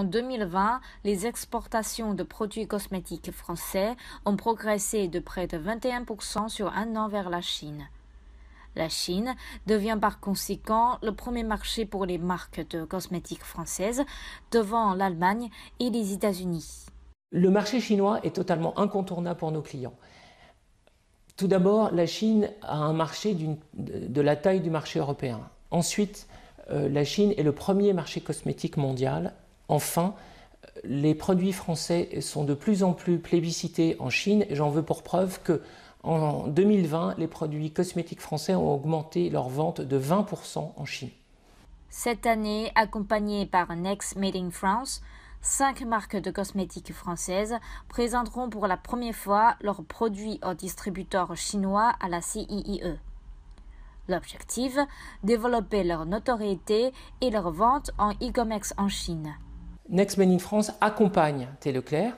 En 2020, les exportations de produits cosmétiques français ont progressé de près de 21% sur un an vers la Chine. La Chine devient par conséquent le premier marché pour les marques de cosmétiques françaises, devant l'Allemagne et les États-Unis. Le marché chinois est totalement incontournable pour nos clients. Tout d'abord, la Chine a un marché de la taille du marché européen. Ensuite, euh, la Chine est le premier marché cosmétique mondial Enfin, les produits français sont de plus en plus plébiscités en Chine et j'en veux pour preuve que en 2020, les produits cosmétiques français ont augmenté leur vente de 20% en Chine. Cette année, accompagnée par Next Made in France, cinq marques de cosmétiques françaises présenteront pour la première fois leurs produits aux distributeurs chinois à la CIIE. L'objectif, développer leur notoriété et leur vente en e-commerce en Chine. Next in France accompagne Leclerc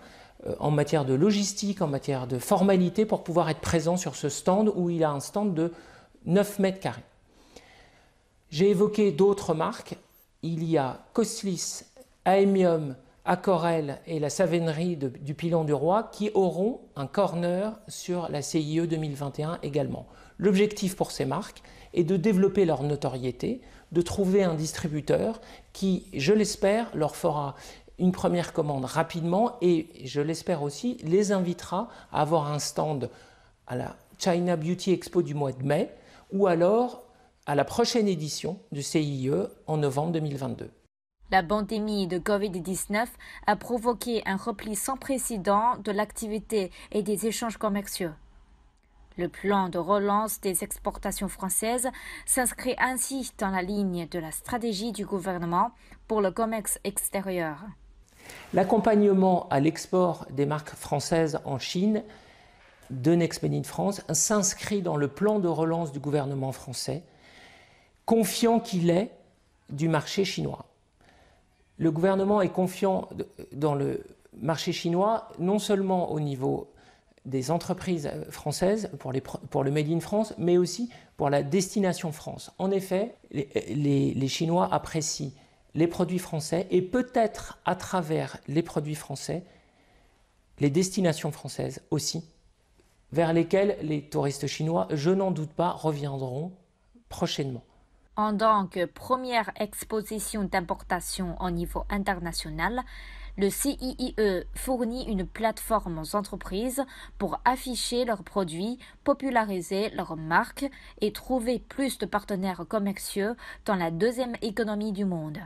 euh, en matière de logistique, en matière de formalité pour pouvoir être présent sur ce stand où il a un stand de 9 mètres carrés. J'ai évoqué d'autres marques. Il y a Coslis, Aemium, Accorel et la Savonnerie du Pilon du Roi qui auront un corner sur la CIE 2021 également. L'objectif pour ces marques est de développer leur notoriété, de trouver un distributeur qui, je l'espère, leur fera une première commande rapidement et, je l'espère aussi, les invitera à avoir un stand à la China Beauty Expo du mois de mai ou alors à la prochaine édition du CIE en novembre 2022. La pandémie de Covid-19 a provoqué un repli sans précédent de l'activité et des échanges commerciaux. Le plan de relance des exportations françaises s'inscrit ainsi dans la ligne de la stratégie du gouvernement pour le commerce extérieur. L'accompagnement à l'export des marques françaises en Chine de Next France s'inscrit dans le plan de relance du gouvernement français, confiant qu'il est du marché chinois. Le gouvernement est confiant dans le marché chinois non seulement au niveau des entreprises euh, françaises pour, les, le Made in France, mais aussi pour la destination France. En effet, les, les Chinois apprécient les produits français et peut-être à travers les produits français, les destinations françaises aussi, vers lesquelles les touristes chinois, je n'en doute pas, reviendront prochainement. En tant que première exposition d'importation au niveau international, le CIIE fournit une plateforme aux entreprises pour afficher leurs produits, populariser leurs marques et trouver plus de partenaires commerciaux dans la deuxième économie du monde.